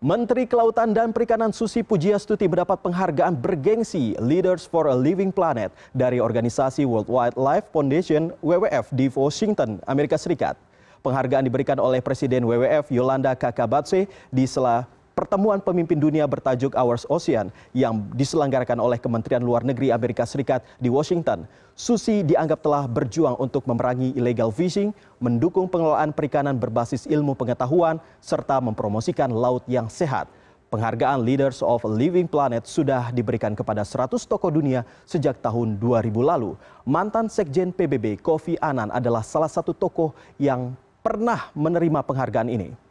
Menteri Kelautan dan Perikanan Susi Pujiastuti mendapat penghargaan bergengsi Leaders for a Living Planet dari organisasi World Wildlife Foundation WWF di Washington, Amerika Serikat. Penghargaan diberikan oleh Presiden WWF Yolanda Kakabatse di sela pertemuan pemimpin dunia bertajuk Hours Ocean yang diselenggarakan oleh Kementerian Luar Negeri Amerika Serikat di Washington. Susi dianggap telah berjuang untuk memerangi illegal fishing, mendukung pengelolaan perikanan berbasis ilmu pengetahuan, serta mempromosikan laut yang sehat. Penghargaan Leaders of Living Planet sudah diberikan kepada 100 tokoh dunia sejak tahun 2000 lalu. Mantan Sekjen PBB Kofi Annan adalah salah satu tokoh yang pernah menerima penghargaan ini.